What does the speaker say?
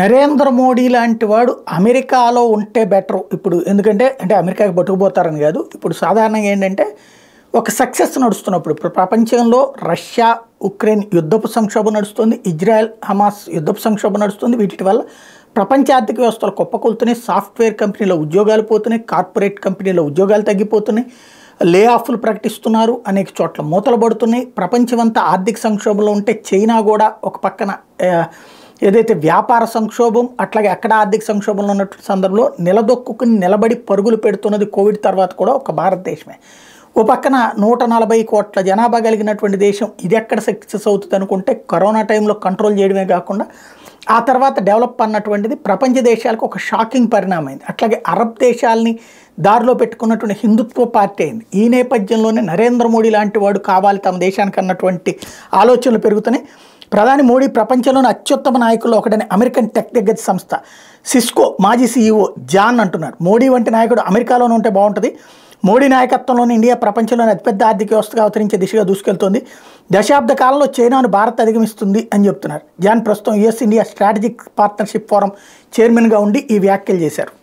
నరేంద్ర మోడీ లాంటి వాడు అమెరికాలో ఉంటే బెటర్ ఇప్పుడు ఎందుకంటే అంటే అమెరికాకి పట్టుకుపోతారని కాదు ఇప్పుడు సాధారణంగా ఏంటంటే ఒక సక్సెస్ నడుస్తున్నప్పుడు ఇప్పుడు ప్రపంచంలో రష్యా ఉక్రెయిన్ యుద్ధపు సంక్షోభం నడుస్తుంది ఇజ్రాయెల్ హమాస్ యుద్ధపు సంక్షోభం నడుస్తుంది వీటి వల్ల ప్రపంచ ఆర్థిక వ్యవస్థలు కుప్పకొలుతున్నాయి సాఫ్ట్వేర్ కంపెనీల ఉద్యోగాలు పోతున్నాయి కార్పొరేట్ కంపెనీల ఉద్యోగాలు తగ్గిపోతున్నాయి లే ఆఫ్లు ప్రకటిస్తున్నారు అనేక చోట్ల మూతలు పడుతున్నాయి ప్రపంచమంతా ఆర్థిక సంక్షోభంలో ఉంటే చైనా కూడా ఒక పక్కన ఏదైతే వ్యాపార సంక్షోభం అట్లాగే అక్కడ ఆర్థిక సంక్షోభంలో ఉన్న సందర్భంలో నిలదొక్కుని నిలబడి పరుగులు పెడుతున్నది కోవిడ్ తర్వాత కూడా ఒక భారతదేశమే ఓ పక్కన నూట నలభై కోట్ల జనాభా కలిగినటువంటి దేశం ఇది ఎక్కడ సక్సెస్ అవుతుంది అనుకుంటే కరోనా టైంలో కంట్రోల్ చేయడమే కాకుండా ఆ తర్వాత డెవలప్ అన్నటువంటిది ప్రపంచ దేశాలకు ఒక షాకింగ్ పరిణామైంది అట్లాగే అరబ్ దేశాలని దారిలో పెట్టుకున్నటువంటి హిందుత్వ పార్టీ అయింది ఈ నేపథ్యంలోనే నరేంద్ర మోడీ లాంటి వాడు కావాలి తమ దేశానికి అన్నటువంటి ఆలోచనలు పెరుగుతున్నాయి ప్రధాని మోడీ ప్రపంచంలోని అత్యుత్తమ నాయకుల్లో ఒకటని అమెరికన్ టెక్ దగ్గర సంస్థ సిస్కో మాజీ సీఈఓ జాన్ అంటున్నారు మోడీ వంటి నాయకుడు అమెరికాలోనే ఉంటే బాగుంటుంది మోడీ నాయకత్వంలోని ఇండియా ప్రపంచంలోని అతిపెద్ద ఆర్థిక వ్యవస్థగా అవతరించే దిశగా దూసుకెళ్తోంది దశాబ్ద కాలంలో చైనాను భారత్ అధిగమిస్తుంది అని చెప్తున్నారు జాన్ ప్రస్తుతం US India strategic partnership forum చైర్మన్గా ఉండి ఈ వ్యాఖ్యలు చేశారు